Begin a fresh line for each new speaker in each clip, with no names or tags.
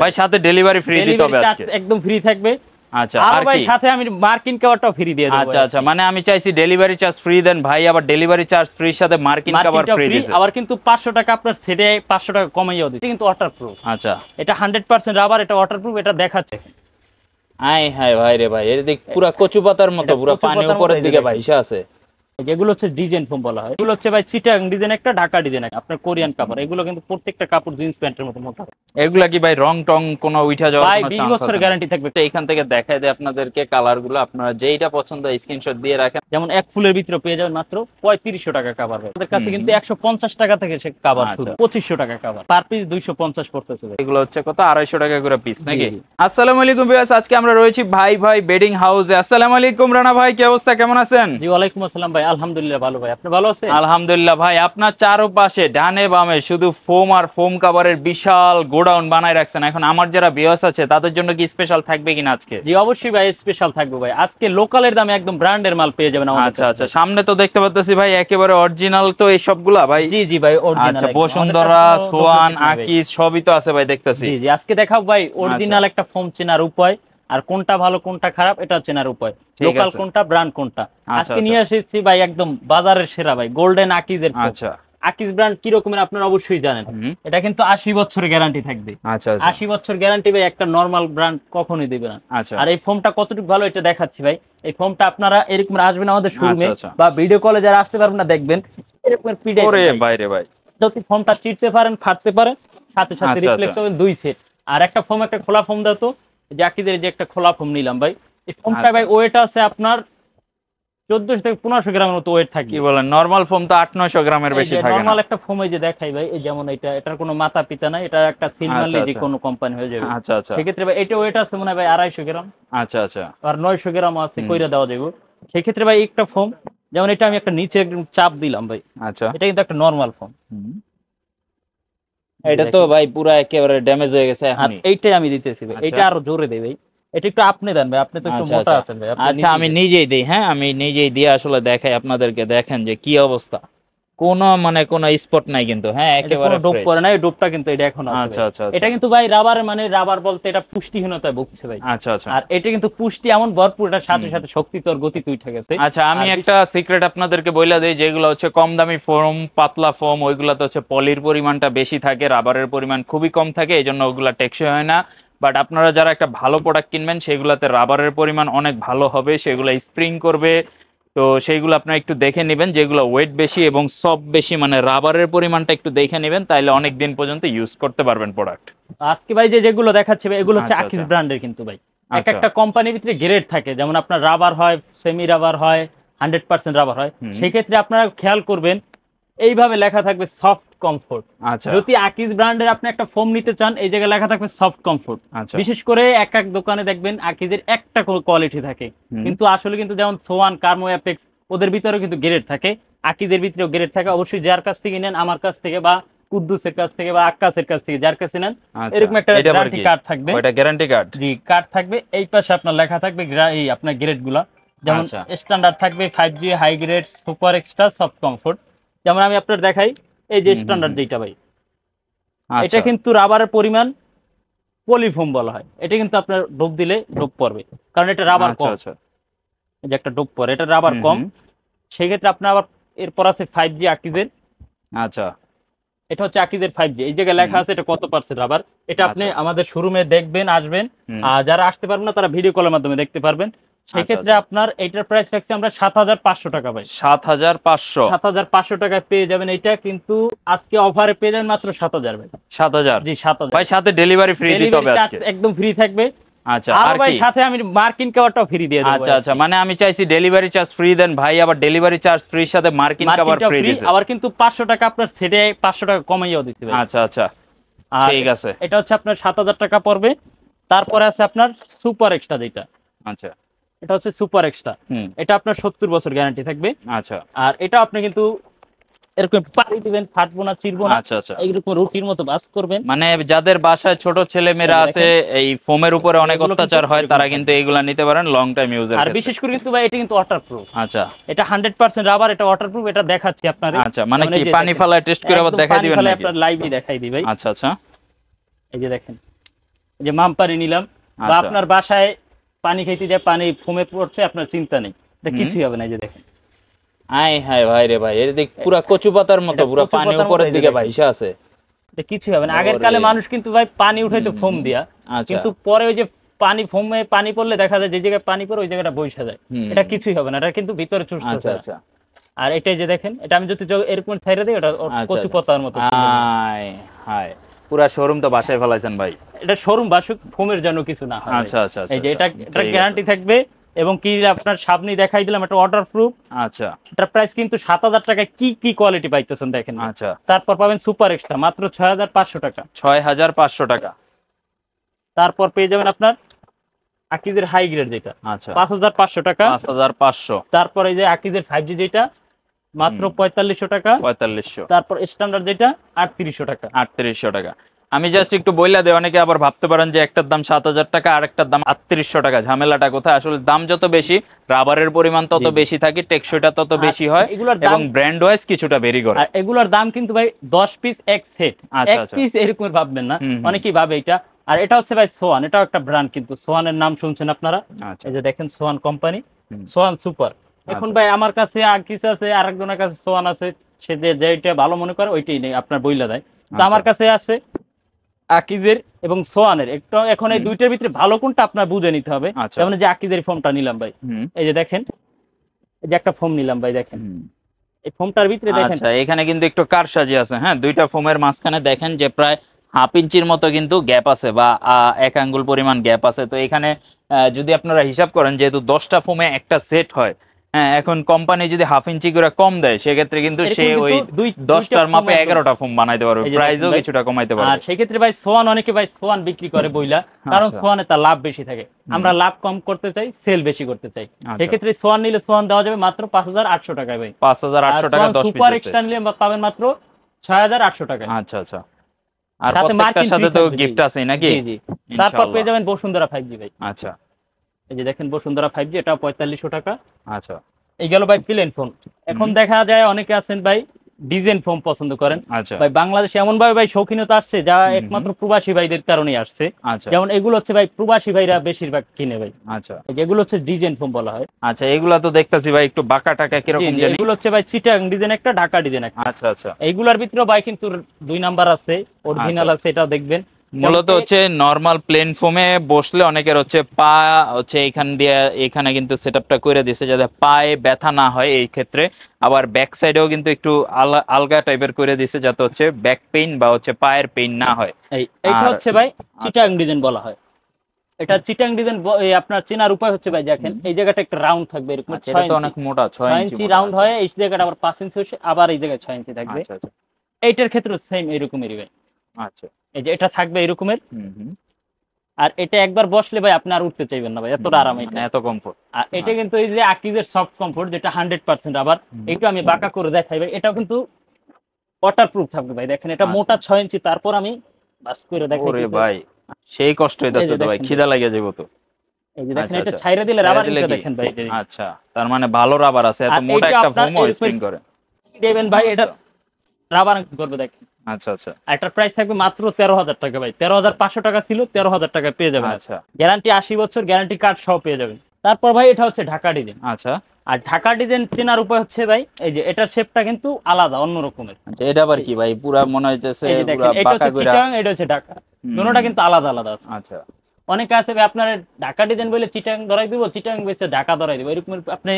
ভাই সাথে delivery free দিতে হবে আজকে
একদম ফ্রি থাকবে
আচ্ছা আর ভাই সাথে
আমি মার্কিং কভারটাও
ফ্রি দিয়ে দেব আচ্ছা আচ্ছা মানে আমি চাইছি ডেলিভারি চার্জ ফ্রি দেন ভাই আবার ডেলিভারি চার্জ ফ্রি সাথে মার্কিং কভার ফ্রি দিছে আবার
কিন্তু 500 টাকা আপনার সেটে 500 টাকা কমাইও দিছে কিন্তু ওয়াটারপ্রুফ আচ্ছা এটা 100% রাবার এটা ওয়াটারপ্রুফ এটা দেখাচ্ছে
আয় হায় ভাই রে ভাই এর দিক পুরা কচু মতো পুরো পানি উপরের দিকে ভাইসা আছে
এগুলো হচ্ছে ডিজাইন ফোম বলা হয় এগুলো হচ্ছে ভাই চিটাং ডিজাইন একটা ঢাকা ডিজাইন আপনার কোরিয়ান কাপড় এগুলো কিন্তু প্রত্যেকটা কাপড় জিন্স প্যান্টের মতো মোটা এগুলা কি ভাই রং টং
কোনো উঠা যাওয়ার ভাই গ্যারান্টি থাকবে এখান থেকে দেয় আপনাদেরকে কালার গুলো আপনারা যেইটা পছন্দ স্ক্রিনশট দিয়ে রাখেন যেমন এক ফুলের ভিতরে পেয়ে যাবেন মাত্র টাকা কাবার আমাদের কাছে কিন্তু
পঞ্চাশ টাকা থেকে সে আচ্ছা। টাকা পার পিস পড়তেছে এগুলো হচ্ছে কত আড়াইশো
টাকা করে পিস নাকি আসসালাম আলাইকুম আজকে আমরা রয়েছি ভাই ভাই বেডিং হাউসে আসসালাম আলাইকুম রানা ভাই কি অবস্থা কেমন আছেন জি আলাইকুম আসসালাম ভাই ভাই আলহামদুলিল্লাহ ভালো ভাই আপনি ভালো আছেন আলহামদুলিল্লাহ ভাই আপনার চারপাশে ডানে বামে শুধু ফোম আর ফোম কাভারের বিশাল গোডাউন বানায় রাখছেন এখন আমার যারা বিয়স আছে তাদের জন্য কি স্পেশাল থাকবে কিনা আজকে জি অবশ্যই ভাই স্পেশাল থাকবে ভাই আজকে লোকালের দামে একদম ব্র্যান্ডের মাল পেয়ে যাবেন আচ্ছা আচ্ছা সামনে তো দেখতে পাচ্ছি ভাই একেবারে অরিজিনাল তো এই সবগুলা ভাই জি জি ভাই অরিজিনাল আচ্ছা বসুন্ধরা সোয়ান আকিস সবই তো আছে ভাই দেখতেছি জি জি আজকে দেখাও
ভাই অরিজিনাল আচ্ছা। একটা ফোম চেনার উপায় আর কোনটা ভালো কোনটা খারাপ এটা চেনার উপায় লোকাল কোনটা ব্র্যান্ড কোনটা আচ্ছা, আজকে আচ্ছা। নিয়ে এসেছি ভাই একদম বাজারের সেরা ভাই গোল্ডেন আকিজের আচ্ছা আকিজ ব্র্যান্ড কি রকমের আপনারা অবশ্যই জানেন এটা কিন্তু আশি বছর গ্যারান্টি থাকবে আচ্ছা, আশি বছর গ্যারান্টি ভাই একটা নর্মাল ব্র্যান্ড কখনোই দেবে না আর এই ফোনটা কতটুকু ভালো এটা দেখাচ্ছি ভাই এই ফোনটা আপনারা এরকম আসবেন আমাদের শোরুমে বা ভিডিও কলে যারা আসতে পারবেন না দেখবেন এরকমের বাইরে ভাই যদি ফোনটা চিরতে পারেন ফাটতে পারেন সাথে সাথে রিফ্লেক্ট হবে দুই সেট আর একটা ফোম একটা খোলা ফোম দাও তো যে যে একটা খোলা ফর্ম নিলাম ভাই এই ফোমটা ভাই ওয়েটা আচ্ছা। আছে আপনার
চোদ্দশো থেকে পনেরোশো গ্রামের মতো ওয়েট থাকে কি বলেন নর্মাল ফর্ম তো আট নয়শো গ্রামের বেশি থাকে নর্মাল
একটা ফোমে যে দেখাই ভাই যেমন এটা এটার কোনো মাথা পিতা নাই এটা একটা সিলমালি আচ্ছা, যে আচ্ছা। কোনো
কোম্পানি হয়ে যাবে আচ্ছা আচ্ছা সেক্ষেত্রে
ভাই এটা ওয়েট আছে মনে হয় ভাই আড়াইশো গ্রাম আচ্ছা আচ্ছা আর নয়শো গ্রাম আছে কইরা দেওয়া যাবে সেক্ষেত্রে ভাই একটা ফর্ম যেমন এটা আমি একটা নিচে একদম চাপ দিলাম ভাই আচ্ছা এটা কিন্তু একটা নর্মাল ফোম হ্যাঁ, এটা তো ভাই পুরো একেবারে ড্যামেজ হয়ে গেছে হ্যাঁ এইটাই আমি দিতেছি ভাই আচ্ছা। এটা আরো জোরে দেই ভাই এটা একটু আপনি দেন ভাই আপনি তো একটু আচ্ছা, মোটা আচ্ছা। আছেন ভাই আচ্ছা আমি
নিজেই দেই হ্যাঁ আমি নিজেই দিয়ে আসলে দেখাই আপনাদেরকে দেখেন যে কি অবস্থা কোনো মানে কোন স্পট নাই কিন্তু হ্যাঁ একেবারে ডোপ করে নাই ডোপটা কিন্তু এটা এখন আচ্ছা, আচ্ছা আচ্ছা এটা
কিন্তু ভাই রাবার মানে রাবার বলতে এটা পুষ্টিহীনতায় ভুগছে ভাই আচ্ছা আচ্ছা আর এটা কিন্তু পুষ্টি এমন ভরপুর এটা সাথে সাথে শক্তি তোর গতি তুই ঠিক আছে আচ্ছা আমি
একটা সিক্রেট আপনাদেরকে বইলা দেই যেগুলো হচ্ছে কম দামি ফোম পাতলা ফোম ওইগুলাতে হচ্ছে পলির পরিমাণটা বেশি থাকে রাবারের পরিমাণ খুবই কম থাকে এই জন্য ওগুলা টেকসই হয় না বাট আপনারা যারা একটা ভালো প্রোডাক্ট কিনবেন সেগুলাতে রাবারের পরিমাণ অনেক ভালো হবে সেগুলো স্প্রিং করবে তো সেইগুলো আপনারা একটু দেখে নেবেন যেগুলো ওয়েট বেশি এবং সফট বেশি মানে রাবারের পরিমাণটা একটু দেখে নেবেন তাহলে অনেক দিন পর্যন্ত ইউজ করতে পারবেন প্রোডাক্ট
আজকে ভাই যে যেগুলো দেখাচ্ছে এগুলো হচ্ছে আকিস আচ্ছা, ব্র্যান্ডের আচ্ছা। কিন্তু ভাই এক আচ্ছা। একটা কোম্পানির ভিতরে গ্রেড থাকে যেমন আপনার রাবার হয় সেমি রাবার হয় হান্ড্রেড পার্সেন্ট রাবার হয় সেক্ষেত্রে আপনারা খেয়াল করবেন এইভাবে লেখা থাকবে সফট কমফোর্ট আচ্ছা যদি আকিজ ব্র্যান্ডের আপনি একটা ফোম নিতে চান এই জায়গায় লেখা থাকবে সফট কমফোর্ট আচ্ছা বিশেষ করে এক এক দোকানে দেখবেন আকিজের একটা কোয়ালিটি থাকে কিন্তু আসলে কিন্তু যেমন সোয়ান কার্মো অ্যাপেক্স ওদের ভিতরেও কিন্তু গ্রেড থাকে আকিদের ভিতরেও গ্রেড থাকে অবশ্যই যার কাছ থেকে নেন আমার কাছ থেকে বা কুদ্দুসের কাছ থেকে বা আক্কাসের কাছ থেকে যার কাছে নেন আচ্ছা। এরকম একটা গ্যারান্টি কার্ড থাকবে ওটা গ্যারান্টি কার্ড জি কার্ড থাকবে এই পাশে আপনার লেখা থাকবে এই আপনার গ্রেডগুলো যেমন স্ট্যান্ডার্ড আচ্ছা। থাকবে five G high grade super extra soft comfort যেমন আমি আপনার দেখাই এই যে স্ট্যান্ডার্ড যেটা ভাই আচ্ছা। এটা কিন্তু রাবারের পরিমাণ পলিফোম বলা হয় এটা কিন্তু আপনার ডোপ দিলে ডোপ পড়বে কারণ এটা রাবার আচ্ছা, কম আচ্ছা। এই যে একটা ডোপ পড়ে এটা রাবার কম সেই ক্ষেত্রে আপনার আবার এরপর আছে ফাইভ জি আকিদের আচ্ছা এটা হচ্ছে আকিদের ফাইভ জি এই জায়গায় লেখা আছে এটা কত পার্সেন্ট রাবার এটা আপনি আমাদের শোরুমে দেখবেন আসবেন আর যারা আসতে পারবেন না তারা ভিডিও কলের মাধ্যমে দেখতে পারবেন সেক্ষেত্রে আচ্ছা, আচ্ছা। আপনার এটার প্রাইস থাকছে আমরা সাত হাজার পাঁচশো টাকা ভাই সাত হাজার পাঁচশো সাত হাজার পাঁচশো টাকায় পেয়ে যাবেন এটা কিন্তু আজকে অফারে পেয়ে যাবেন মাত্র সাত হাজার সাত হাজার জি সাত হাজার সাথে ডেলিভারি ফ্রি দিতে একদম ফ্রি থাকবে আচ্ছা, সাথে আমি মার্কিন
ফ্রি দিয়ে আচ্ছা আচ্ছা মানে আমি চাইছি ডেলিভারি চার্জ ফ্রি দেন ভাই আবার ডেলিভারি চার্জ ফ্রির সাথে মার্কিন কভার ফ্রি আবার কিন্তু পাঁচশো টাকা
আপনার সেটে পাঁচশো টাকা কমাইয়া দিছে
আচ্ছা আচ্ছা ঠিক
আছে এটা হচ্ছে আপনার 7000 টাকা পড়বে তারপরে আছে আপনার সুপার এক্সট্রা যেটা আচ্ছা এটা হচ্ছে সুপার এক্সট্রা এটা আপনার সত্তর বছর গ্যারান্টি থাকবে আচ্ছা আর এটা আপনি কিন্তু আচ্ছা, আচ্ছা।
মানে বিশেষ
করে কিন্তু ভাই এটা কিন্তু আচ্ছা এটা রাবার এটা ওয়াটারপ্রুফ এটা আচ্ছা মানে টেস্ট করে দেখাই
আচ্ছা আচ্ছা এই যে দেখেন
যে নিলাম আচ্ছা। আপনার বাসায় পানি খেতে যায় পানি ফুমে পড়ছে আপনার চিন্তা নেই কিছুই হবে না যে দেখেন
আয় হায় ভাই রে ভাই এদিক পুরো কচু পাতার মতো পুরো
পানি উপরের দিকে ভাইসা আছে কিছু হবে না আগের কালে মানুষ কিন্তু ভাই পানি উঠাইতো ফোম দিয়া আচ্ছা। কিন্তু পরে ওই যে পানি ফোমে পানি পড়লে দেখা যায় যে জায়গায় পানি পড়ে ওই জায়গাটা বইসা যায় এটা কিছুই হবে না এটা কিন্তু ভিতরে চুষ্ট আছে আচ্ছা, আচ্ছা আর এটাই যে দেখেন এটা আমি যদি এরকম ছাইরা দিই ওটা আচ্ছা, কচু পাতার মতো হায়
হায় পুরা শোরুম তো বাসায় ফেলাইছেন ভাই এটা শোরুম
বাসুক ফোমের জন্য কিছু না আচ্ছা, আচ্ছা আচ্ছা এই যে আচ্ছা। এটা এটা গ্যারান্টি আচ্ছা, থাকবে এবং কি আপনার সামনে দেখাই দিলাম একটা ওয়াটার প্রুফ আচ্ছা এটার প্রাইস কিন্তু সাত হাজার টাকায় কি কি কোয়ালিটি পাইতেছেন দেখেন আচ্ছা তারপর পাবেন সুপার এক্সট্রা মাত্র ছয় হাজার পাঁচশো টাকা
ছয় হাজার পাঁচশো টাকা
তারপর পেয়ে যাবেন আপনার আকিজের হাই গ্রেড যেটা আচ্ছা পাঁচ হাজার পাঁচশো টাকা পাঁচ হাজার
পাঁচশো তারপর এই যে আকিজের ফাইভ জি যেটা মাত্র পঁয়তাল্লিশশো টাকা পঁয়তাল্লিশশো তারপর স্ট্যান্ডার্ড যেটা আটত্রিশশো টাকা আটত্রিশশো টাকা আমি জাস্ট একটু বইলা দেয় অনেকে আবার ভাবতে পারেন যে একটার দাম সাত হাজার টাকা আর একটার দাম আটত্রিশশো টাকা ঝামেলাটা কোথায় আসলে দাম যত বেশি রাবারের পরিমাণ তত বেশি থাকে টেকসইটা তত বেশি হয় এবং ব্র্যান্ড ওয়াইজ কিছুটা বেরি করে এগুলোর দাম কিন্তু ভাই দশ পিস এক সেট আচ্ছা, এক পিস আচ্ছা। এরকম
ভাববেন না অনেকেই
ভাবে এটা আর এটা হচ্ছে
ভাই সোয়ান এটাও একটা ব্র্যান্ড কিন্তু সোয়ানের নাম শুনছেন আপনারা আচ্ছা। এই যে দেখেন সোয়ান কোম্পানি সোয়ান সুপার এখন আচ্ছা। ভাই আমার কাছে আর কিছু আছে আরেকজনের কাছে সোয়ান আছে সে যেটা ভালো মনে করে ওইটাই নেই আপনার বইলা দেয় তো আচ্ছা। আমার কাছে আছে আকিজের এবং সোয়ানের একটা এখন এই দুইটার ভিতরে ভালো কোনটা আপনার বুঝে নিতে হবে আচ্ছা। যেমন যে আকিজের ফর্মটা নিলাম ভাই এই যে দেখেন এই যে একটা ফর্ম নিলাম ভাই দেখেন এই ফর্মটার ভিতরে দেখেন আচ্ছা
এখানে কিন্তু একটু কারসাজি আছে হ্যাঁ দুইটা ফর্মের মাঝখানে দেখেন যে প্রায় হাফ ইঞ্চির মতো কিন্তু গ্যাপ আছে বা এক আঙ্গুল পরিমাণ গ্যাপ আছে তো এখানে যদি আপনারা হিসাব করেন যেহেতু দশটা ফোমে একটা সেট হয় হ্যাঁ এখন কোম্পানি যদি হাফ ইঞ্চি করে কম দেয় সেক্ষেত্রে কিন্তু সে ওই দুই দশটার মাপে এগারোটা ফোম বানাইতে পারবে প্রাইসও কিছুটা কমাইতে পারবে আর
সেক্ষেত্রে ভাই সোয়ান অনেকে ভাই সোয়ান বিক্রি করে বইলা আচ্ছা। কারণ সোয়ানে তার লাভ বেশি থাকে আমরা লাভ কম করতে চাই সেল বেশি করতে চাই আচ্ছা। সেক্ষেত্রে সোয়ান নিলে সোয়ান দেওয়া যাবে মাত্র পাঁচ হাজার আটশো টাকায় ভাই পাঁচ হাজার আটশো টাকা সুপার এক্সট্রা নিলে পাবেন মাত্র ছয় হাজার আটশো টাকা
আচ্ছা আচ্ছা আর প্রত্যেকটার সাথে তো গিফট আছে নাকি জি জি তারপর পেয়ে যাবেন
বসুন্ধরা ফাইভ জি ভাই আচ্ছা এই যে দেখেন বসুন্ধরা ফাইভ জি এটা পঁয়তাল্লিশশো টাকা আচ্ছা এই গেল ভাই প্লেন ফোন এখন দেখা যায় অনেকে আছেন ভাই ডিজাইন ফোন পছন্দ করেন আচ্ছা। ভাই বাংলাদেশে এমন ভাবে ভাই শৌখিনতা আসছে যা একমাত্র প্রবাসী ভাইদের কারণে আসছে আচ্ছা। যেমন এগুলো হচ্ছে ভাই প্রবাসী ভাইরা বেশিরভাগ কিনে ভাই আচ্ছা এগুলো হচ্ছে ডিজাইন ফোন বলা হয়
আচ্ছা এগুলা তো দেখতেছি ভাই একটু বাঁকা টাকা কিরকম জানি এগুলো হচ্ছে ভাই চিটাং ডিজাইন একটা ঢাকা ডিজাইন একটা আচ্ছা আচ্ছা এইগুলার
ভিতরে ভাই কিন্তু দুই নাম্বার আছে অরিজিনাল আচ্ছা। আছে এটা দেখবেন মূলত হচ্ছে
নরমাল প্লেন ফোমে বসলে অনেকের হচ্ছে পা হচ্ছে এখান দিয়ে এখানে কিন্তু সেটআপটা করে দিয়েছে যাতে পায়ে ব্যথা না হয় এই ক্ষেত্রে আবার ব্যাক সাইডেও কিন্তু একটু আলগা টাইপের করে দিয়েছে যাতে হচ্ছে ব্যাক পেইন বা হচ্ছে পায়ের পেইন না হয় এটা হচ্ছে ভাই চিটাং আচ্ছা। ডিজাইন বলা হয়
এটা চিটাং ডিজাইন আপনার চেনার উপায় হচ্ছে ভাই দেখেন এই জায়গাটা একটা রাউন্ড থাকবে এরকম আচ্ছা, এটা অনেক মোটা 6 ইঞ্চি রাউন্ড আচ্ছা। হয় এই জায়গাটা আবার 5 ইঞ্চি হয় আবার এই জায়গায় 6 ইঞ্চি থাকবে এইটার ক্ষেত্রে সেম এরকমই ভাই আচ্ছা এটা থাকবে এরকমের আর এটা একবার বসলে ভাই আপনি আর উঠতে চাইবেন না ভাই এতটা আরাম মানে এত কমফোর্ট আর এটা হ্যাঁ। কিন্তু এই যে আকিজের সফট কমফোর্ট যেটা হান্ড্রেড পার্সেন্ট আবার একটু আমি বাঁকা করে দেখাই ভাই এটাও কিন্তু ওয়াটার প্রুফ থাকবে ভাই দেখেন এটা আচ্ছা। মোটা ছয় ইঞ্চি তারপর আমি বাস করে দেখাই ভাই
সেই কষ্ট হইতাছে তো ভাই খিদা লাগে যাবো তো
আচ্ছা, এটা আচ্ছা। ছাইরা দিলে দেখেন ভাই
আচ্ছা তার মানে ভালো রাবার আছে
রাবার করবে দেখেন আচ্ছা আচ্ছা একটা প্রাইস থাকবে মাত্র তেরো হাজার টাকা ভাই তেরো হাজার পাঁচশো টাকা ছিল তেরো হাজার টাকা পেয়ে আচ্ছা গ্যারান্টি আশি বছর গ্যারান্টি তারপর ভাই এটা হচ্ছে ঢাকা ডিজাইন আচ্ছা আর ঢাকা ডিজাইন চেনার উপায় হচ্ছে ভাই এই যে এটার শেপটা কিন্তু আলাদা অন্য রকমের আচ্ছা,
এটা আবার কি ভাই পুরো মনে
এটা হচ্ছে ঢাকা কিন্তু আলাদা আলাদা আছে আচ্ছা অনেকে আছে ভাই আপনার ঢাকা ডিজাইন বলে চিটাং ধরাই দিব চিটাং বেচে ঢাকা ধরাই দিব এরকম আপনি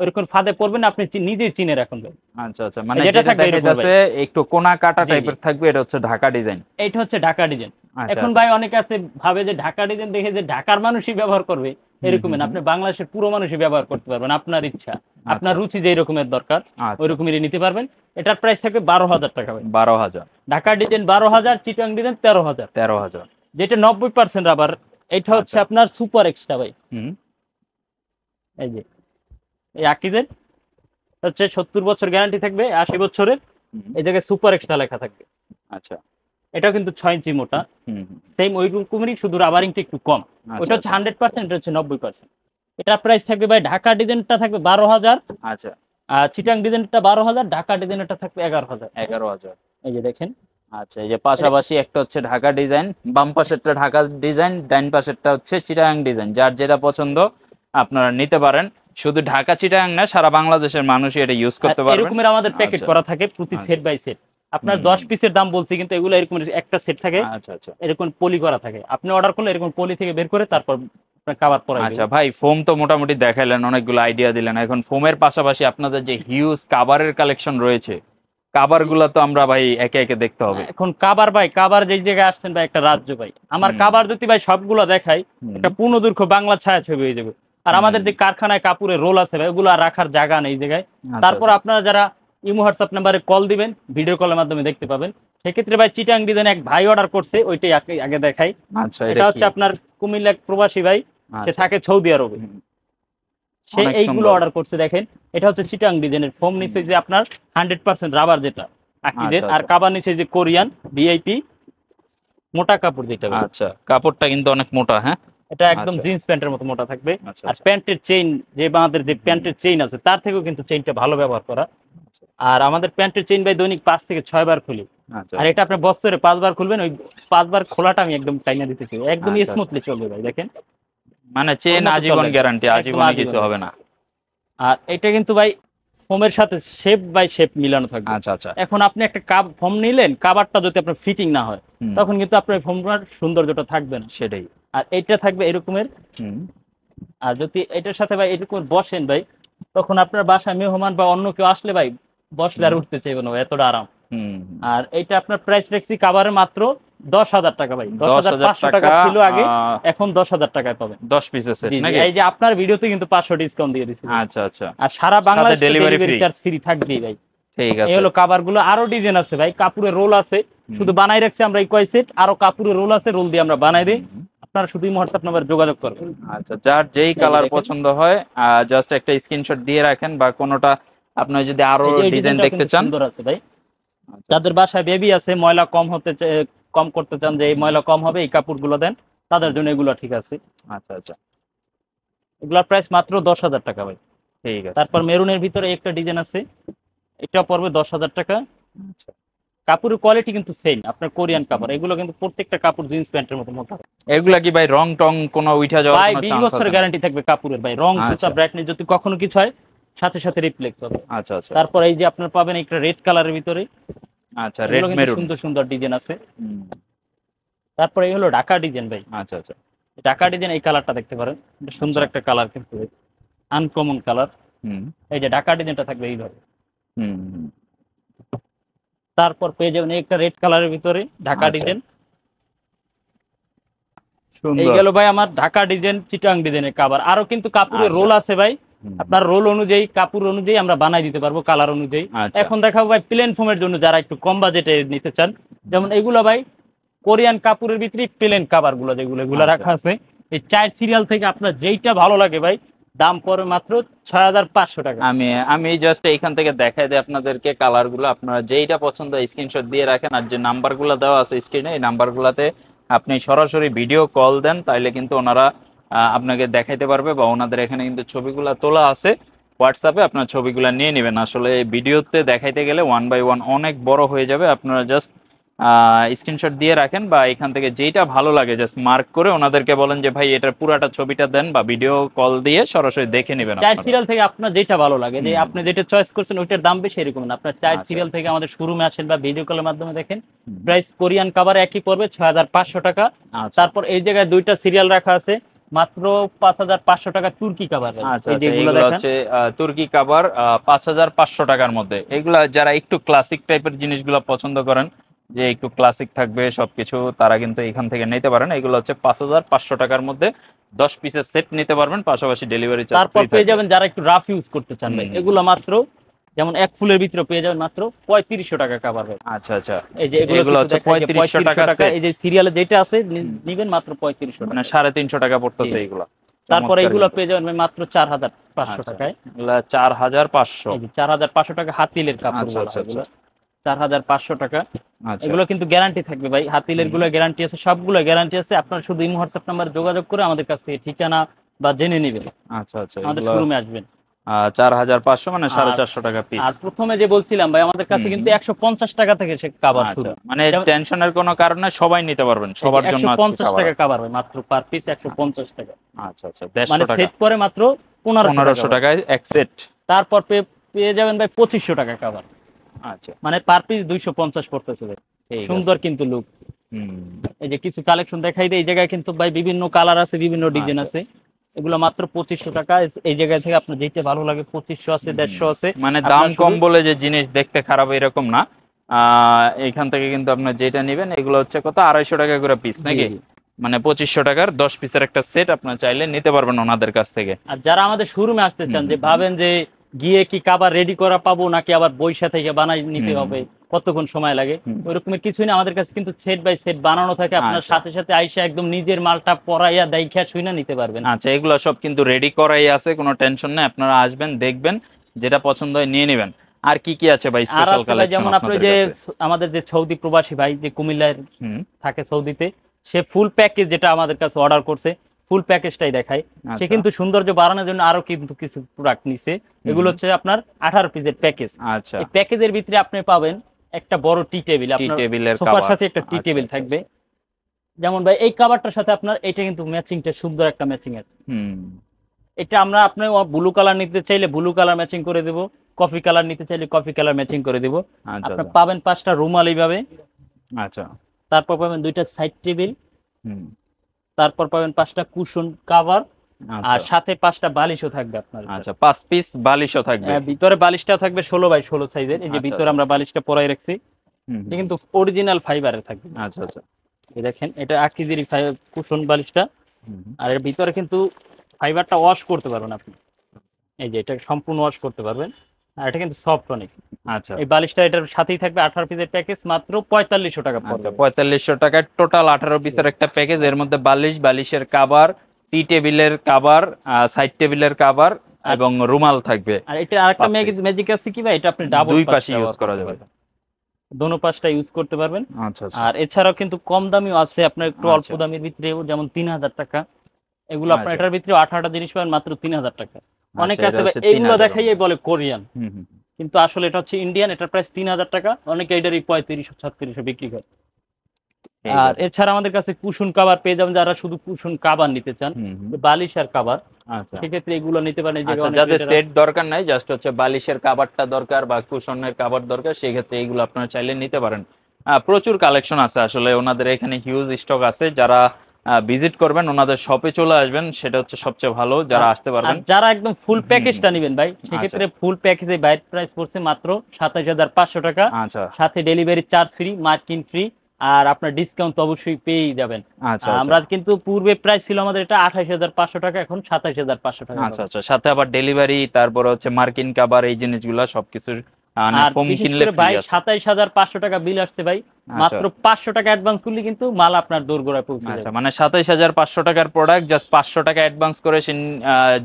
ওরকম ফাঁদে পড়বেন আপনি নিজেই চিনে রাখুন ভাই আচ্ছা
আচ্ছা মানে যেটা থাকবে আছে একটু কোনা কাটা টাইপের থাকবে এটা হচ্ছে ঢাকা ডিজাইন
এটা হচ্ছে ঢাকা ডিজাইন আচ্ছা, এখন আচ্ছা। ভাই অনেকে আছে ভাবে যে ঢাকা ডিজাইন দেখে যে ঢাকার মানুষই ব্যবহার করবে এরকম না আপনি বাংলাদেশের পুরো মানুষই ব্যবহার করতে পারবেন আপনার ইচ্ছা আচ্ছা। আপনার রুচি যে রকমের দরকার ওই রকমেরই নিতে পারবেন এটার প্রাইস থাকবে বারো হাজার টাকা ভাই বারো হাজার ঢাকা ডিজাইন বারো হাজার চিটাং ডিজাইন তেরো হাজার তেরো হাজার যেটা নব্বই পার্সেন্ট আবার এটা হচ্ছে আপনার সুপার এক্সট্রা ভাই হুম এই যে এই আকিজের হচ্ছে সত্তর বছর গ্যারান্টি থাকবে আশি বছরের এই জায়গায় সুপার এক্সট্রা লেখা থাকবে আচ্ছা এটাও কিন্তু ছয় ইঞ্চি মোটা সেম ওই রকমেরই শুধু রাবারিংটা একটু কম আচ্ছা, ওটা হচ্ছে আচ্ছা। হান্ড্রেড পার্সেন্ট এটা হচ্ছে নব্বই পার্সেন্ট এটার প্রাইস থাকবে ভাই ঢাকা ডিজাইনটা
থাকবে বারো হাজার
আচ্ছা আর চিটাং
ডিজাইনটা বারো হাজার ঢাকা
ডিজাইনটা থাকবে এগারো হাজার এগারো
হাজার এই যে দেখেন আচ্ছা এই যে পাশাপাশি একটা হচ্ছে ঢাকা ডিজাইন বাম পাশেরটা ঢাকা ডিজাইন ডাইন পাশেরটা হচ্ছে চিটাং ডিজাইন যার যেটা পছন্দ আপনারা নিতে পারেন শুধু ঢাকা চিটাং না সারা বাংলাদেশের মানুষ এটা ইউজ করতে হ্যাঁ, পারবে এরকম আমাদের প্যাকেট আচ্ছা। করা থাকে
প্রতি সেট বাই সেট আপনার দশ পিসের দাম বলছি কিন্তু এগুলো এরকম একটা সেট থাকে আচ্ছা আচ্ছা এরকম পলি করা থাকে আপনি অর্ডার করলে এরকম পলি থেকে বের করে তারপর আচ্ছা
ভাই ফোম তো মোটামুটি দেখাইলেন অনেকগুলো আইডিয়া দিলেন এখন ফোমের পাশাপাশি আপনাদের যে হিউজ কাবারের কালেকশন রয়েছে কাবার তো আমরা ভাই একে একে দেখতে হবে হ্যাঁ, এখন কাবার ভাই কাবার যে জায়গায় আসছেন ভাই একটা রাজ্য ভাই আমার কাবার যদি
ভাই সবগুলো দেখাই একটা পূর্ণদৈর্ঘ্য বাংলা ছায়া ছবি হয়ে যাবে আর আমাদের যে কারখানায় কাপুরের রোল আছে ভাই ওগুলো আর রাখার জায়গা নেই জায়গায় আচ্ছা, আচ্ছা। তারপর আপনারা যারা ইমো হোয়াটসঅ্যাপ নাম্বারে কল দিবেন ভিডিও কলের মাধ্যমে দেখতে পাবেন সেক্ষেত্রে ভাই চিটাং ডিজাইন এক ভাই অর্ডার করছে ওইটাই আগে দেখাই আচ্ছা, এটা হচ্ছে আপনার কুমিল্লা প্রবাসী ভাই সে থাকে সৌদি আরবে
সে এইগুলো অর্ডার
করছে দেখেন এটা হচ্ছে চিটাং ডিজাইনের ফোম নিচে যে আপনার হান্ড্রেড পার্সেন্ট রাবার যেটা আকিদের আর কাবার নিচে যে কোরিয়ান ভিআইপি মোটা কাপড় যেটা
আচ্ছা কাপড়টা কিন্তু অনেক মোটা হ্যাঁ
এটা একদম আচ্ছা। জিন্স প্যান্টের মতো মোটা থাকবে আচ্ছা, আর আচ্ছা। প্যান্টের চেইন যে আমাদের যে প্যান্টের চেইন আছে তার থেকেও কিন্তু চেইনটা ভালো ব্যবহার করা আর আমাদের প্যান্টের চেইন ভাই দৈনিক পাঁচ থেকে ছয় বার খুলি আর এটা আপনি বছরে পাঁচবার খুলবেন ওই পাঁচবার খোলাটা আমি একদম টাইনা দিতে চাই একদম স্মুথলি চলবে ভাই দেখেন
মানে চেইন আজীবন গ্যারান্টি আজীবন কিছু হবে না
আর এটা কিন্তু ভাই ফোমের সাথে শেপ বাই শেপ মিলানো থাকবে আচ্ছা আচ্ছা এখন আপনি একটা কাপ ফোম নিলেন কাবারটা যদি আপনার ফিটিং না হয় তখন কিন্তু আপনার ফোমটার সৌন্দর্যটা থাকবে না সেটাই আর এটা থাকবে এরকমের আর যদি এটার সাথে ভাই এরকম বসেন ভাই তখন আপনার বাসায় মেহমান বা অন্য কেউ আসলে ভাই বসলে আর উঠতে চাইবে না এতটা আরাম আর এটা আপনার প্রাইস রাখছি কাভারে মাত্র দশ হাজার টাকা ভাই দশ হাজার পাঁচশো টাকা ছিল আগে এখন দশ হাজার টাকায় পাবেন
দশ পিস এই
যে আপনার ভিডিওতে কিন্তু পাঁচশো ডিসকাউন্ট দিয়ে দিচ্ছি আচ্ছা আচ্ছা আর সারা বাংলাদেশ ডেলিভারি চার্জ ফ্রি থাকবেই ভাই আছে হলো কাভার গুলো আরো ডিজাইন আছে ভাই কাপুরের রোল আছে শুধু বানাই রাখছি আমরা এই কয় সেট আরো কাপুরের রোল আছে রোল দিয়ে আমরা বানাই দিই আপনারা শুধুই হোয়াটসঅ্যাপ নাম্বার যোগাযোগ করবেন আচ্ছা
যার যেই কালার পছন্দ হয় জাস্ট একটা স্ক্রিনশট দিয়ে রাখেন বা কোনোটা আপনি যদি আরো ডিজাইন দেখতে চান সুন্দর আছে ভাই আচ্ছা। যাদের বাসায় বেবি আছে ময়লা কম হতে কম করতে চান যে এই ময়লা কম হবে এই কাপড়গুলো দেন
তাদের জন্য এগুলো ঠিক আছে আচ্ছা আচ্ছা এগুলোর প্রাইস মাত্র 10000 টাকা ভাই
ঠিক আছে তারপর মেরুনের
ভিতরে একটা ডিজাইন আছে এটা পড়বে 10000 টাকা আচ্ছা কাপড়ের কোয়ালিটি কিন্তু সেম আপনার কোরিয়ান আচ্ছা। কাপড় এগুলো কিন্তু প্রত্যেকটা কাপড় জিন্স প্যান্টের মতো মোটা
এগুলা কি ভাই রং টং কোনো উঠা যাওয়ার ভাই 20 বছরের গ্যারান্টি
থাকবে কাপড়ের ভাই রং আচ্ছা। সুতা ব্রাইটনেস যদি কখনো কিছু হয় সাথে সাথে রিফ্লেক্স হবে
আচ্ছা আচ্ছা তারপর
এই যে আপনার পাবেন একটা রেড কালারের ভিতরে আচ্ছা রেড মেরুন সুন্দর সুন্দর ডিজাইন আছে তারপর এই হলো ঢাকা ডিজাইন ভাই আচ্ছা আচ্ছা ঢাকা ডিজাইন এই কালারটা দেখতে পারেন সুন্দর আচ্ছা। একটা কালার কিন্তু আনকমন কালার হুম এই যে ঢাকা ডিজাইনটা থাকবে এইভাবে হুম তারপর পেয়ে যাবেন একটা রেড কালারের ভিতরে ঢাকা ডিজাইন আচ্ছা। এই গেল ভাই আমার ঢাকা ডিজাইন চিটাং ডিজাইনের কাবার আরো কিন্তু রোল আচ্ছা। আছে ভাই আপনার রোল অনুযায়ী কাপড় অনুযায়ী আমরা বানাই দিতে পারবো কালার অনুযায়ী আচ্ছা। এখন দেখাবো ভাই প্লেন ফোমের জন্য যারা একটু কম বাজেটে নিতে চান যেমন এগুলো ভাই কোরিয়ান কাপড়ের ভিতরে প্লেন কাবার গুলো যেগুলো এগুলো রাখা আছে এই চার সিরিয়াল থেকে আপনার যেইটা ভালো লাগে ভাই দাম পড়ে মাত্র ছয় হাজার পাঁচশো টাকা
আমি আমি জাস্ট এইখান থেকে দেখাই দিই আপনাদেরকে গুলো আপনারা যেইটা পছন্দ স্ক্রিনশট দিয়ে রাখেন আর যে নাম্বারগুলো দেওয়া আছে স্ক্রিনে এই গুলাতে আপনি সরাসরি ভিডিও কল দেন তাইলে কিন্তু ওনারা আপনাকে দেখাইতে পারবে বা ওনাদের এখানে কিন্তু ছবিগুলো তোলা আছে হোয়াটসঅ্যাপে আপনার ছবিগুলো নিয়ে নেবেন আসলে ভিডিওতে দেখাইতে গেলে ওয়ান বাই ওয়ান অনেক বড় হয়ে যাবে আপনারা জাস্ট স্ক্রিনশট দিয়ে রাখেন বা এখান থেকে যেটা ভালো লাগে জাস্ট মার্ক করে ওনাদেরকে বলেন যে ভাই এটার পুরাটা ছবিটা দেন বা ভিডিও কল দিয়ে সরাসরি দেখে নেবেন চার সিরিয়াল
থেকে আপনার যেটা ভালো লাগে যে আপনি যেটা চয়েস করছেন ওইটার দাম বেশি এরকম না আপনার চার আচ্ছা। সিরিয়াল থেকে আমাদের শোরুমে আসেন বা ভিডিও কলের মাধ্যমে দেখেন প্রাইস কোরিয়ান কাভার একই পড়বে ছয় হাজার পাঁচশো টাকা আচ্ছা। তারপর এই জায়গায় দুইটা সিরিয়াল রাখা আছে মাত্র পাঁচ হাজার পাঁচশো টাকা তুর্কি কাভার আচ্ছা, হচ্ছে
তুর্কি কাভার পাঁচ হাজার পাঁচশো টাকার মধ্যে এগুলা যারা একটু ক্লাসিক টাইপের জিনিসগুলো পছন্দ করেন যে একটু ক্লাসিক থাকবে সব কিছু তারা কিন্তু এখান থেকে নিতে পারেন এগুলো হচ্ছে পাঁচ হাজার পাঁচশো টাকার মধ্যে দশ পিসের সেট নিতে পারবেন পাশাপাশি ডেলিভারি তারপর পেয়ে যাবেন যারা একটু রাফ
ইউজ করতে চান এগুলো মাত্র যেমন এক ফুলের ভিতরে পেয়ে যাবেন মাত্র পঁয়ত্রিশশো টাকা কাভার হবে
আচ্ছা আচ্ছা এই যে এগুলো হচ্ছে পঁয়ত্রিশশো টাকা এই যে সিরিয়ালে যেটা আছে নিবেন মাত্র পঁয়ত্রিশশো মানে সাড়ে তিনশো টাকা পড়তেছে এগুলো তারপরে এগুলো পেয়ে
যাবেন মাত্র চার হাজার পাঁচশো আচ্ছা। টাকায়
চার হাজার পাঁচশো
চার হাজার পাঁচশো টাকা হাতিলের আচ্ছা, কাপড় আচ্ছা আচ্ছা চার হাজার পাঁচশো টাকা আচ্ছা। কিন্তু গ্যারান্টি থাকবে ভাই হাতিলের গুলো গ্যারান্টি সবগুলো গ্যারান্টি আছে আপনার শুধু যোগাযোগ করে আমাদের ঠিকানা বা জেনে
আচ্ছা, আচ্ছা আমাদের মানে সাড়ে চারশো টাকা পিস
প্রথমে যে বলছিলাম ভাই আমাদের কাছে কিন্তু একশো পঞ্চাশ টাকা সে
আচ্ছা, মানে কোনো কারণে সবাই নিতে পারবেন সবার জন্য পঞ্চাশ টাকা
কাবার হয় মাত্র পার পিস একশো পঞ্চাশ টাকা
আচ্ছা আচ্ছা সেট
মানে মাত্র পনেরোশো
টাকায় এক সেট
তারপর পেয়ে যাবেন ভাই পঁচিশশো টাকা কাবার আচ্ছা মানে পার পিস দুইশো পঞ্চাশ পড়তেছে সুন্দর কিন্তু লুক এই যে কিছু কালেকশন দেখাই দেয় এই জায়গায় কিন্তু ভাই বিভিন্ন কালার আছে বিভিন্ন ডিজাইন আচ্ছা। আছে এগুলো মাত্র পঁচিশশো টাকা এই জায়গা থেকে আপনার যেটা ভালো
লাগে পঁচিশশো আছে দেড়শো আছে মানে দাম কম বলে যে জিনিস দেখতে খারাপ এরকম না এখান থেকে কিন্তু আপনার যেটা নেবেন এগুলো হচ্ছে কত আড়াইশো টাকা করে পিস নাকি মানে পঁচিশশো টাকার দশ পিসের একটা সেট আপনার চাইলে নিতে পারবেন ওনাদের কাছ থেকে
আর যারা আমাদের শোরুমে আসতে চান যে ভাবেন যে গিয়ে কি কাবার রেডি করা পাবো নাকি আবার বৈশা থেকে বানাই নিতে হবে কতক্ষণ সময় লাগে ওইরকমের কিছুই না আমাদের কাছে কিন্তু সেট বাই সেট বানানো থাকে আচ্ছা। আপনার সাথে সাথে আইসা একদম নিজের মালটা পরাইয়া দেখিয়া না নিতে পারবেন
আচ্ছা এগুলো সব কিন্তু রেডি করাই আছে কোনো টেনশন নেই আপনারা আসবেন দেখবেন যেটা পছন্দ হয় নিয়ে নেবেন আর কি কি আছে ভাই স্পেশাল কালেকশন যেমন আপনি যে
আমাদের যে সৌদি প্রবাসী ভাই যে কুমিল্লার থাকে সৌদিতে সে ফুল প্যাকেজ যেটা আমাদের কাছে অর্ডার করছে ফুল প্যাকেজটাই দেখায় সে আচ্ছা। কিন্তু সৌন্দর্য বাড়ানোর জন্য আরো কিন্তু কিছু প্রোডাক্ট নিছে এগুলো হচ্ছে আপনার আঠারো পিসের প্যাকেজ আচ্ছা এই প্যাকেজের ভিতরে আপনি পাবেন একটা বড় টি টেবিল আপনার সোফার সাথে একটা টি টেবিল আচ্ছা, আচ্ছা, থাকবে যেমন ভাই এই কাভারটার সাথে আপনার এটা কিন্তু ম্যাচিংটা সুন্দর একটা ম্যাচিং আছে এটা আমরা আপনি ব্লু কালার নিতে চাইলে ব্লু কালার ম্যাচিং করে দেব কফি কালার নিতে চাইলে কফি কালার ম্যাচিং করে দেব আপনি পাবেন পাঁচটা রুমাল এইভাবে আচ্ছা তারপর পাবেন দুইটা সাইড টেবিল হুম তারপর পাবেন পাঁচটা কুশন কাভার আচ্ছা। আর সাথে পাঁচটা বালিশও থাকবে আপনার
আচ্ছা পাঁচ পিস বালিশও থাকবে হ্যাঁ,
ভিতরে বালিশটা থাকবে ষোলো বাই ষোলো সাইজের এই যে আচ্ছা, ভিতরে আচ্ছা। আমরা
বালিশটা পরাই রাখছি
কিন্তু অরিজিনাল ফাইবারের থাকবে আচ্ছা আচ্ছা এই দেখেন এটা আকৃতির কুশন বালিশটা আর এর ভিতরে কিন্তু ফাইবারটা ওয়াশ করতে পারবেন আপনি এই যে এটা সম্পূর্ণ ওয়াশ করতে পারবেন আর এটা কিন্তু সফট অনেক আচ্ছা এই বালিশটা এটার সাথেই থাকবে 18 পিসের প্যাকেজ মাত্র 4500 টাকা আচ্ছা, পড়বে
4500 টাকায় টোটাল 18 পিসের একটা প্যাকেজ এর মধ্যে বালিশ বালিশের কভার টি টেবিলের কভার সাইড টেবিলের কভার এবং রুমাল থাকবে আর এটা আরেকটা
ম্যাজিক আছে কি ভাই এটা আপনি ডাবল দুই পাশে ইউজ
করা যাবে দোনো
পাশটা ইউজ করতে পারবেন আচ্ছা, আচ্ছা। আর এছাড়াও কিন্তু কম দামিও আছে আপনার একটু অল্প দামের ভিতরেও যেমন তিন হাজার টাকা এগুলো আপনার এটার ভিতরে আঠারোটা জিনিস পাবেন মাত্র তিন হাজার টাকা আচ্ছা, অনেকে আছে এইগুলো দেখাই বলে কোরিয়ান কিন্তু আসলে এটা হচ্ছে ইন্ডিয়ান এটার প্রাইস তিন হাজার টাকা অনেকে এটারই পঁয়ত্রিশশো ছাত্রিশশো বিক্রি করে আর এছাড়া আমাদের কাছে কুসুন কাবার পেয়ে যাবেন যারা শুধু
কুসুন কাবার নিতে চান বালিশ আর কাবার আচ্ছা।
সেক্ষেত্রে এগুলো নিতে পারেন আচ্ছা, যাদের সেট
দরকার নাই জাস্ট হচ্ছে বালিশের কাবারটা দরকার বা কুসনের কাবার দরকার সেক্ষেত্রে এগুলো আপনারা চাইলে নিতে পারেন প্রচুর কালেকশন আছে আসলে ওনাদের এখানে হিউজ স্টক আছে যারা ভিজিট করবেন ওনাদের শপে চলে আসবেন সেটা হচ্ছে সবচেয়ে ভালো যারা আসতে পারবেন
যারা একদম ফুল প্যাকেজটা নেবেন ভাই সেক্ষেত্রে ফুল প্যাকেজে বাইট প্রাইস পড়ছে মাত্র সাতাশ হাজার পাঁচশো টাকা আচ্ছা। সাথে delivery charge free marking free আর আপনার ডিসকাউন্ট অবশ্যই পেয়েই যাবেন আচ্ছা, আচ্ছা। আমরা কিন্তু পূর্বে প্রাইস ছিল আমাদের এটা আঠাশ হাজার পাঁচশো টাকা এখন সাতাশ হাজার পাঁচশো টাকা আচ্ছা
আচ্ছা সাথে আবার ডেলিভারি তারপর হচ্ছে মার্কিন কাবার এই জিনিসগুলো সবকিছুর
সাতাইশ হাজার পাঁচশো টাকা বিল আসছে ভাই আচ্ছা। মাত্র পাঁচশো টাকা অ্যাডভান্স করলে কিন্তু মাল আপনার আচ্ছা,
মানে সাতাইশ হাজার পাঁচশো টাকার প্রোডাক্ট জাস্ট পাঁচশো টাকা অ্যাডভান্স করে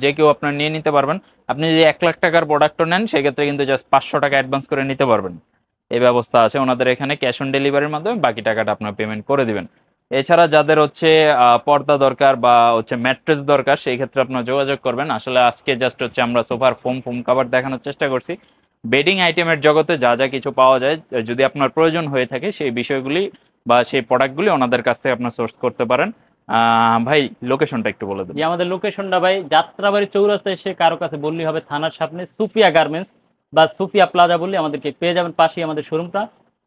যে কেউ আপনার নিয়ে নিতে পারবেন আপনি যদি এক লাখ টাকার প্রোডাক্ট নেন সেক্ষেত্রে কিন্তু জাস্ট পাঁচশো টাকা অ্যাডভান্স করে নিতে পারবেন এই ব্যবস্থা আছে ওনাদের এখানে ক্যাশ অন ডেলিভারির মাধ্যমে বাকি টাকাটা আপনার পেমেন্ট করে দিবেন এছাড়া যাদের হচ্ছে পর্দা দরকার বা হচ্ছে ম্যাট্রেস দরকার সেই ক্ষেত্রে আপনার যোগাযোগ করবেন আসলে আজকে জাস্ট হচ্ছে আমরা সোফার ফোম ফোম কাভার দেখানোর চেষ্টা করছি বেডিং আইটেমের জগতে যা যা কিছু পাওয়া যায় যদি আপনার প্রয়োজন হয়ে থাকে সেই বিষয়গুলি বা সেই প্রোডাক্টগুলি ওনাদের কাছ থেকে আপনার সোর্স করতে পারেন ভাই লোকেশনটা একটু বলে দেবেন
আমাদের লোকেশনটা ভাই যাত্রাবাড়ি চৌরাস্তায় এসে কারো কাছে বললেই হবে থানার সামনে সুফিয়া গার্মেন্টস বা সুফিয়া প্লাজা বললে আমাদেরকে পেয়ে যাবেন পাশেই আমাদের শোরুমটা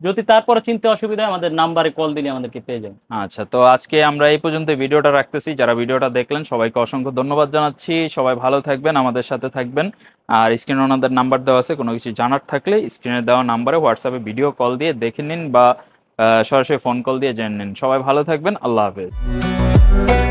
যদি তারপরে চিনতে অসুবিধা আমাদের নাম্বারে কল দিলে আমাদেরকে পেয়ে যাবেন
আচ্ছা তো আজকে আমরা এই পর্যন্ত ভিডিওটা রাখতেছি যারা ভিডিওটা দেখলেন সবাইকে অসংখ্য ধন্যবাদ জানাচ্ছি সবাই ভালো থাকবেন আমাদের সাথে থাকবেন আর স্ক্রিনে ওনাদের নাম্বার দেওয়া আছে কোনো কিছু জানার থাকলে স্ক্রিনে দেওয়া নাম্বারে হোয়াটসঅ্যাপে ভিডিও কল দিয়ে দেখে নিন বা সরাসরি ফোন কল দিয়ে জেনে নিন সবাই ভালো থাকবেন আল্লাহ হাফেজ